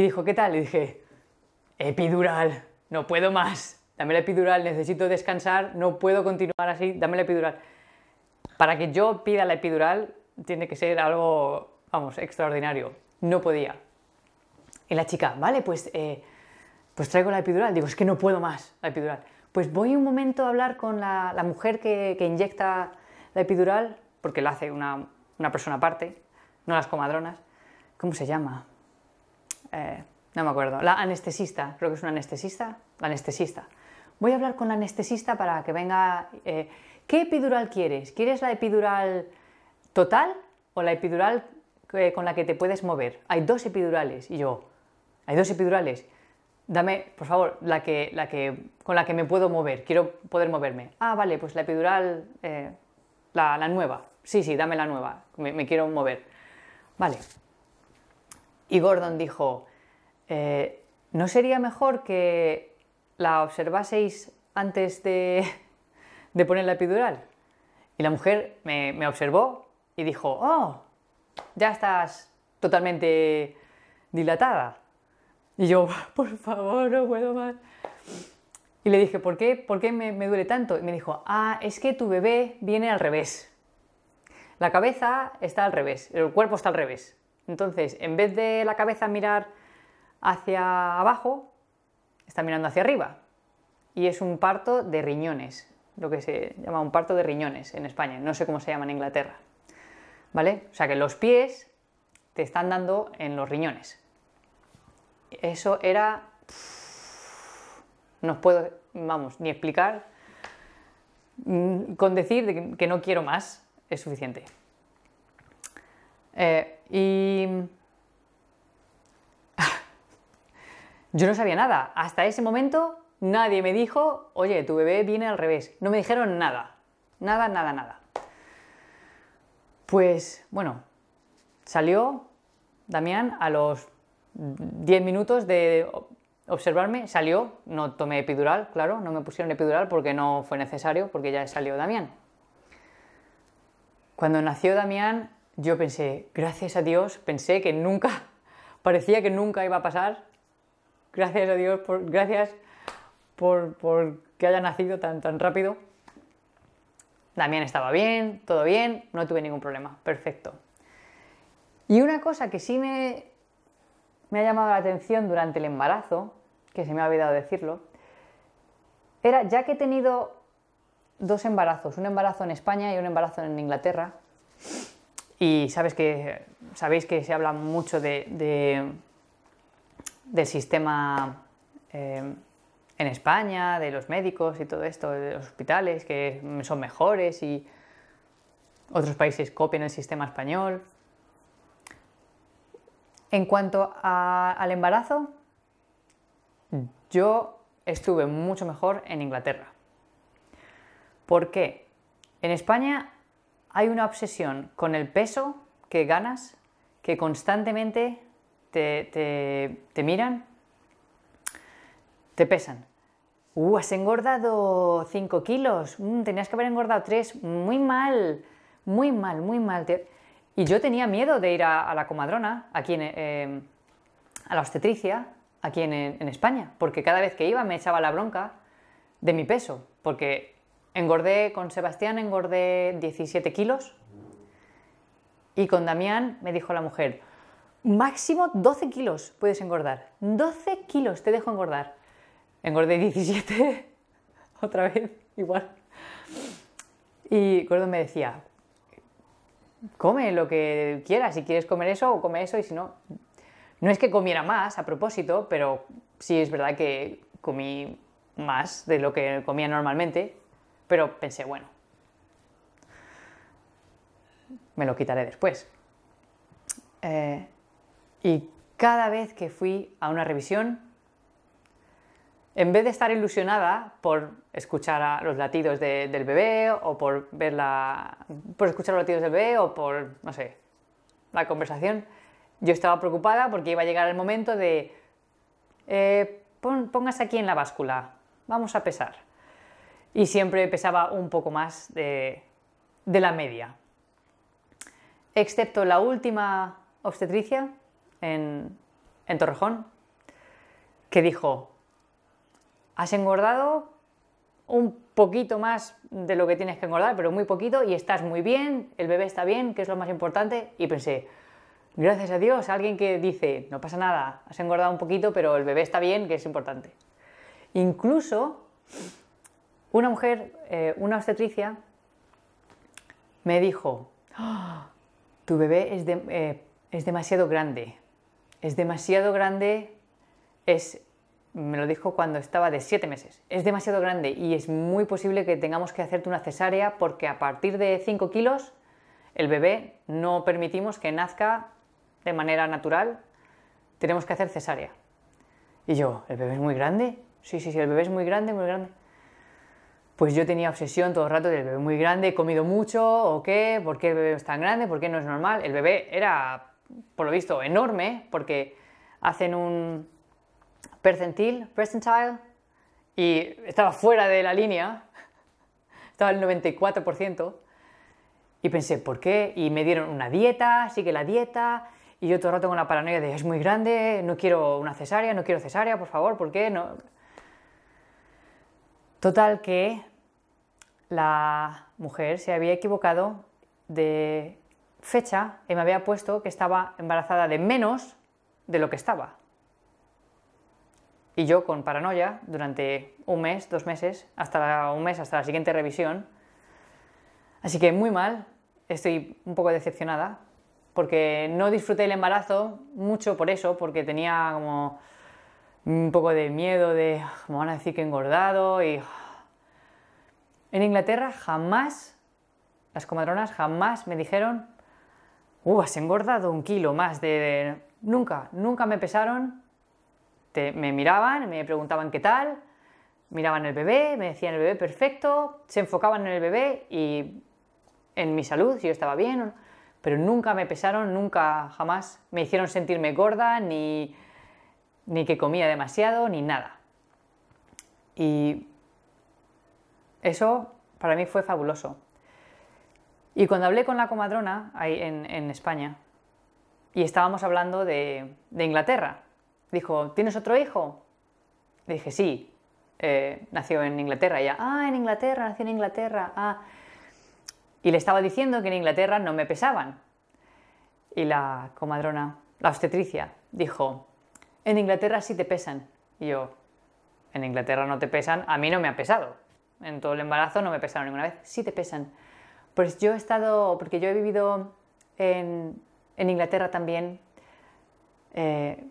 y dijo, ¿qué tal? Y dije, epidural, no puedo más, dame la epidural, necesito descansar, no puedo continuar así, dame la epidural. Para que yo pida la epidural tiene que ser algo, vamos, extraordinario. No podía. Y la chica, vale, pues, eh, pues traigo la epidural. Digo, es que no puedo más la epidural. Pues voy un momento a hablar con la, mujer que, inyecta la epidural, porque la hace una persona aparte, no las comadronas. ¿Cómo se llama? Eh, no me acuerdo, la anestesista, creo que es una anestesista, la anestesista. Voy a hablar con la anestesista para que venga, eh, ¿qué epidural quieres? ¿Quieres la epidural total o la epidural eh, con la que te puedes mover? Hay dos epidurales y yo, hay dos epidurales. Dame, por favor, la que, la con la que me puedo mover, quiero poder moverme. Ah, vale, pues la epidural, la, nueva. Sí, sí, dame la nueva, me quiero mover. Vale, y Gordon dijo, eh, ¿no sería mejor que la observaseis antes de, poner la epidural? Y la mujer me, observó y dijo, oh, ya estás totalmente dilatada. Y yo, por favor, no puedo más. Y le dije, ¿por qué, me, duele tanto? Y me dijo, ah, es que tu bebé viene al revés. La cabeza está al revés, el cuerpo está al revés. Entonces, en vez de la cabeza mirar hacia abajo, está mirando hacia arriba. Y es un parto de riñones, lo que se llama un parto de riñones en España. No sé cómo se llama en Inglaterra. ¿Vale? O sea que los pies te están dando en los riñones. Eso era... No os puedo, vamos, ni explicar. Mm, con decir que no quiero más es suficiente. Eh, y yo no sabía nada. Hasta ese momento nadie me dijo, oye, tu bebé viene al revés. No me dijeron nada. Nada, nada, nada. Pues bueno, salió Damián a los 10 minutos de observarme, salió, no tomé epidural, claro, no me pusieron epidural porque no fue necesario, porque ya salió Damián. Cuando nació Damián, yo pensé, gracias a Dios, pensé que nunca, parecía que nunca iba a pasar. Gracias a Dios, gracias por, que haya nacido tan, tan rápido. Damián estaba bien, todo bien, no tuve ningún problema, perfecto. Y una cosa que sí me, me ha llamado la atención durante el embarazo, que se me ha olvidado decirlo, era ya que he tenido dos embarazos, un embarazo en España y un embarazo en Inglaterra, y sabes que, sabéis que se habla mucho de, del sistema eh, en España, de los médicos y todo esto, de los hospitales que son mejores y otros países copian el sistema español. En cuanto al embarazo, yo estuve mucho mejor en Inglaterra. ¿Por qué? En España hay una obsesión con el peso que ganas, que constantemente te, te, miran, te pesan. Uh, has engordado 5 kilos, mm, tenías que haber engordado 3, muy mal, muy mal, muy mal. Y yo tenía miedo de ir a, la comadrona, aquí em, a la obstetricia, aquí en, en España, porque cada vez que iba me echaba la bronca de mi peso, porque Engordé con Sebastián, engordé 17 kilos y con Damián me dijo la mujer, máximo 12 kilos puedes engordar, 12 kilos te dejo engordar. Engordé 17, otra vez, igual. Y Gordon me decía, come lo que quieras, si quieres comer eso o come eso y si no, no es que comiera más a propósito, pero sí es verdad que comí más de lo que comía normalmente pero pensé, bueno, me lo quitaré después. Eh, y cada vez que fui a una revisión, en vez de estar ilusionada por escuchar a los latidos del bebé o por ver la, por escuchar los latidos del bebé o por, no sé, la conversación, yo estaba preocupada porque iba a llegar el momento de eh, póngase aquí en la báscula, vamos a pesar y siempre pesaba un poco más de, la media. Excepto la última obstetricia en, en Torrejón, que dijo, has engordado un poquito más de lo que tienes que engordar, pero muy poquito, y estás muy bien, el bebé está bien, que es lo más importante, y pensé, gracias a Dios, alguien que dice, no pasa nada, has engordado un poquito, pero el bebé está bien, que es importante. Incluso una mujer, eh, una obstetricia, me dijo, tu bebé eh, es, demasiado grande, es demasiado grande, es, me lo dijo cuando estaba de siete meses, es demasiado grande y es muy posible que tengamos que hacerte una cesárea porque a partir de 5 kilos el bebé no permitimos que nazca de manera natural, tenemos que hacer cesárea. Y yo, ¿el bebé es muy grande? Sí, sí, sí, el bebé es muy grande, muy grande pues yo tenía obsesión todo el rato del bebé muy grande, he comido mucho, o qué, por qué el bebé es tan grande, por qué no es normal. El bebé era, por lo visto, enorme, porque hacen un percentil, percentile, y estaba fuera de la línea, estaba el 94%, y pensé, ¿por qué? Y me dieron una dieta, sigue la dieta, y yo todo el rato con la paranoia de, es muy grande, no quiero una cesárea, no quiero cesárea, por favor, ¿por qué? No. Total que la mujer se había equivocado de fecha y me había puesto que estaba embarazada de menos de lo que estaba. Y yo con paranoia, durante un mes, dos meses, hasta un mes, hasta la siguiente revisión. Así que muy mal, estoy un poco decepcionada, porque no disfruté el embarazo mucho por eso, porque tenía como un poco de miedo de, ah, me van a decir que engordado y ah, en Inglaterra jamás, las comadronas jamás me dijeron, ¡uh, has engordado un kilo más de... Nunca, nunca me pesaron, me miraban, me preguntaban qué tal, miraban el bebé, me decían el bebé perfecto, se enfocaban en el bebé y en mi salud, si yo estaba bien, pero nunca me pesaron, nunca jamás me hicieron sentirme gorda, ni, ni que comía demasiado, ni nada. Y eso para mí fue fabuloso. Y cuando hablé con la comadrona en, España, y estábamos hablando de, Inglaterra, dijo, ¿tienes otro hijo? Le dije, sí, eh, nació en Inglaterra. Y ella, ah, en Inglaterra, nació en Inglaterra, ah. Y le estaba diciendo que en Inglaterra no me pesaban. Y la comadrona, la obstetricia, dijo, en Inglaterra sí te pesan. Y yo, en Inglaterra no te pesan, a mí no me ha pesado. En todo el embarazo no me pesaron ninguna vez. Sí te pesan. Pues yo he estado, porque yo he vivido en, Inglaterra también eh,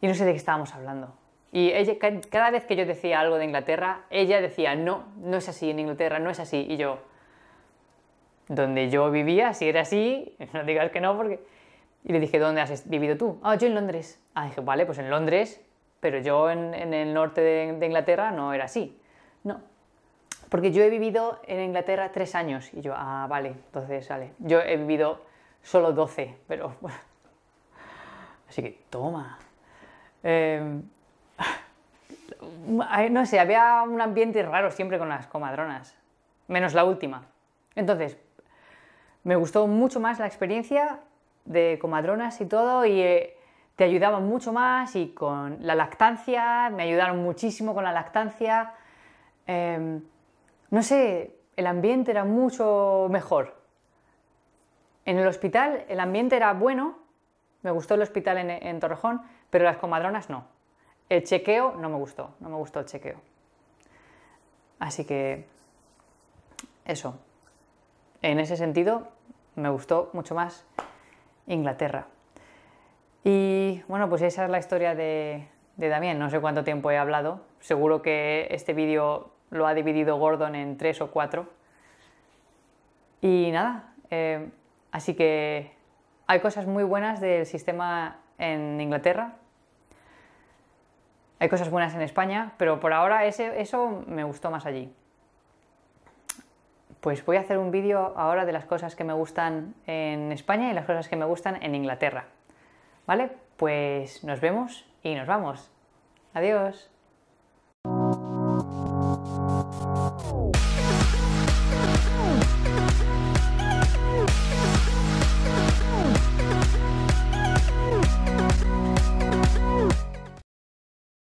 y no sé de qué estábamos hablando. Y ella, cada vez que yo decía algo de Inglaterra, ella decía, no, no es así en Inglaterra, no es así. Y yo, donde yo vivía, si era así, no digas que no, porque... Y le dije, ¿dónde has vivido tú? Ah, yo en Londres. Ah, dije, vale, pues en Londres, pero yo en, el norte de Inglaterra no era así. No, porque yo he vivido en Inglaterra tres años y yo, ah, vale, entonces sale. Yo he vivido solo 12, pero bueno. Así que toma. Em, no sé, había un ambiente raro siempre con las comadronas, menos la última. Entonces, me gustó mucho más la experiencia de comadronas y todo, y eh, te ayudaban mucho más, y con la lactancia, me ayudaron muchísimo con la lactancia. Em, no sé, el ambiente era mucho mejor. En el hospital el ambiente era bueno, me gustó el hospital en, Torrejón, pero las comadronas no. El chequeo no me gustó, no me gustó el chequeo. Así que eso, en ese sentido me gustó mucho más Inglaterra. Y bueno, pues esa es la historia de, de Damián. No sé cuánto tiempo he hablado. Seguro que este vídeo lo ha dividido Gordon en tres o cuatro. Y nada, eh, así que hay cosas muy buenas del sistema en Inglaterra, hay cosas buenas en España, pero por ahora eso me gustó más allí. Pues voy a hacer un vídeo ahora de las cosas que me gustan en España y las cosas que me gustan en Inglaterra. ¿Vale? Pues nos vemos y nos vamos. Adiós. Oh.